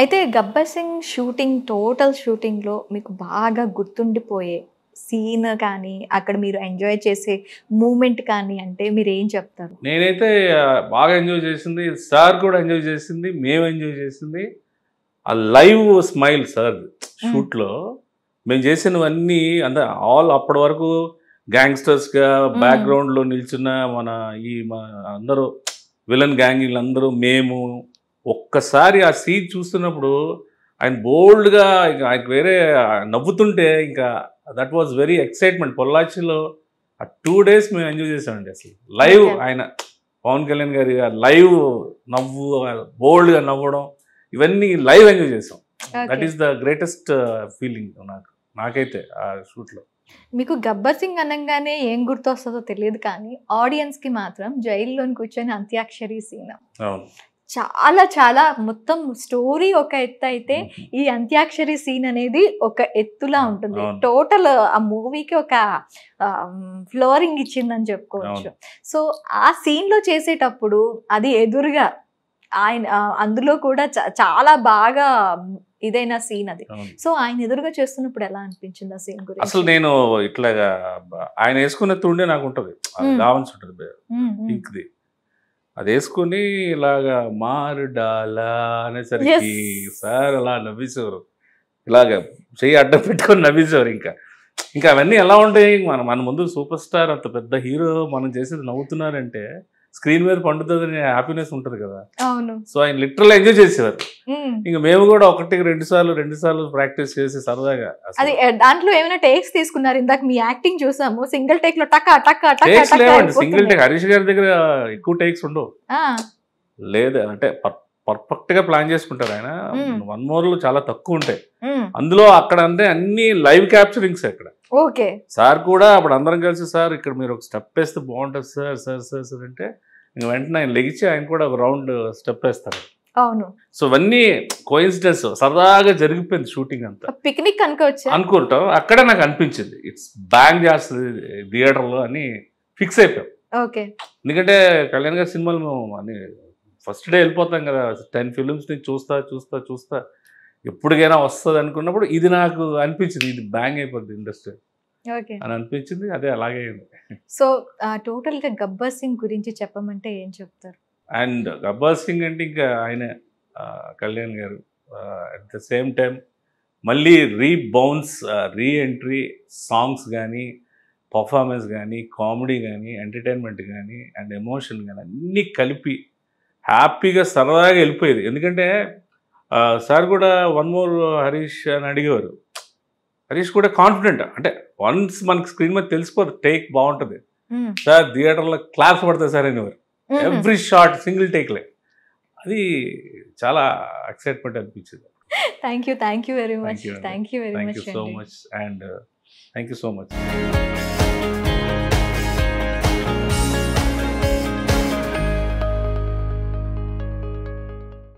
అయితే Gabbar Singh shooting total షూటింగ్లో మీకు బాగా గుర్తుండిపోయే సీన్ కానీ అక్కడ మీరు ఎంజాయ్ చేసే మూమెంట్ కానీ అంటే మీరు ఏం చెప్తారు నేనైతే బాగా ఎంజాయ్ చేసింది సార్ కూడా ఎంజాయ్ చేసింది మేము ఎంజాయ్ చేసింది ఆ లైవ్ స్మైల్ సార్ షూట్లో మేము చేసినవన్నీ అంత ఆల్ అప్పటి వరకు గ్యాంగ్స్టర్స్గా బ్యాక్గ్రౌండ్లో నిల్చున్న మన ఈ మా అందరూ విలన్ గ్యాంగ్ అందరూ మేము ఒక్కసారి ఆ సీన్ చూస్తున్నప్పుడు ఆయన బోల్డ్గా ఇంకా ఆయనకు వేరే నవ్వుతుంటే ఇంకా దట్ వాజ్ వెరీ ఎక్సైట్మెంట్ పొల్లాచిలో ఆ టూ డేస్ మేము ఎంజాయ్ చేసామండి అసలు లైవ్ ఆయన పవన్ కళ్యాణ్ గారి లైవ్ నవ్వు బోల్డ్గా నవ్వడం ఇవన్నీ లైవ్ ఎంజాయ్ చేసాం that is the greatest feeling నాకు నాకైతే ఆ షూట్లో మీకు గబ్బర్ సింగ్ అనగానే ఏం గుర్తొస్తుందో తెలియదు కానీ ఆడియన్స్ కి మాత్రం జైల్లోని కూర్చొని అంత్యాక్షరి సీన్ చాలా చాలా మొత్తం స్టోరీ ఒక ఎత్తు అయితే ఈ అంత్యాక్షరి సీన్ అనేది ఒక ఎత్తులా ఉంటుంది టోటల్ ఆ మూవీకి ఒక ఫ్లోరింగ్ ఇచ్చిందని చెప్పుకోవచ్చు సో ఆ సీన్ లో చేసేటప్పుడు అది ఎదురుగా ఆయన అందులో కూడా చాలా బాగా ఇదైన సీన్ అది సో ఆయన ఎదురుగా చేస్తున్నప్పుడు ఎలా అనిపించింది ఆ సీన్ గురించి అసలు నేను ఇట్లాగా ఆయన వేసుకున్న తుండే నాకు ఉంటది అది వేసుకుని ఇలాగా మారుడాలా అనేసరికి సార్ అలా నవ్వేసేవారు ఇలాగ చెయ్యి అడ్డం పెట్టుకొని నవ్వేసేవారు ఇంకా ఇంకా అవన్నీ ఎలా ఉంటాయి మన మన ముందు సూపర్ స్టార్ అంత పెద్ద హీరో మనం చేసేది నవ్వుతున్నారంటే స్క్రీన్ మీద పండుతుంది హ్యాపీనెస్ ఉంటుంది కదా సో ఆయన లిటరల్ ఎంజాయ్ చేసేవారు ఇంకా మేము కూడా ఒకటి రెండు సార్లు రెండు సార్లు ప్రాక్టీస్ చేసి సరదాగా అది దాంట్లో ఏమైనా టేక్స్ తీసుకున్నారు ఇందాక మీ యాక్టింగ్ చూసాము సింగిల్ టేక్ లో టక్ టక్ టేక్స్ లేవండి సింగిల్ టేక్ హరీష్ గారి దగ్గర ఎక్కువ టేక్స్ ఉండవు లేదు అంటే పర్ఫెక్ట్ గా ప్లాన్ చేసుకుంటారు ఆయన వన్ మోర్ లో చాలా తక్కువ ఉంటాయి అందులో అక్కడ అంటే అన్ని లైవ్ క్యాప్చరింగ్స్ అక్కడ ఓకే సార్ కూడా అప్పుడు అందరం కలిసి సార్ ఇక్కడ మీరు ఒక స్టెప్ వేస్తే బాగుంటుంది సార్ సార్ సార్ సార్ అంటే వెంటనే ఆయన లెగిచి ఆయన కూడా ఒక రౌండ్ స్టెప్ వేస్తారు అవును సో ఇవన్నీ కోయిన్సిడెన్స్ సరదాగా జరిగిపోయింది షూటింగ్ అంతా పిక్నిక్ అనుకోవచ్చు అనుకుంటాం అక్కడే నాకు అనిపించింది ఇట్స్ బ్యాంగ్ చేస్తుంది థియేటర్లో అని ఫిక్స్ అయిపోయాం ఓకే ఎందుకంటే కళ్యాణ్ గారి సినిమాలు మేము అని ఫస్ట్ డే వెళ్ళిపోతాం కదా టెన్ ఫిలిమ్స్ని చూస్తా చూస్తా చూస్తా ఎప్పటికైనా వస్తుంది అనుకున్నప్పుడు ఇది నాకు అనిపించింది ఇది బ్యాంగ్ అయిపోద్ది ఇండస్ట్రీ అని అనిపించింది అదే అలాగే సో టోటల్గా గబ్బర్ సింగ్ గురించి చెప్పమంటే ఏం చెప్తారు అండ్ గబ్బర్ సింగ్ అంటే ఇంకా ఆయన కళ్యాణ్ గారు అట్ ద సేమ్ టైం మళ్ళీ రీబౌన్స్ రీ ఎంట్రీ సాంగ్స్ కానీ పర్ఫార్మెన్స్ కానీ కామెడీ కానీ ఎంటర్టైన్మెంట్ కానీ అండ్ ఎమోషన్ కానీ అన్నీ కలిపి హ్యాపీగా సరదాగా వెళ్ళిపోయేది ఎందుకంటే సార్ కూడా వన్ మోర్ హరీష్ అని అడిగేవారు హరీష్ కూడా కాన్ఫిడెంట్ అంటే వన్స్ మనకి స్క్రీన్ మీద తెలిసిపోదు టేక్ బాగుంటుంది hmm. సార్ థియేటర్లో క్లాప్స్ పడతాయి సార్ అనేవారు ఎవ్రీ షార్ట్ సింగిల్ టేక్లే అది చాలా ఎక్సైట్మెంట్ అనిపించింది thank you thank you very much thank you very much so much and thank you so much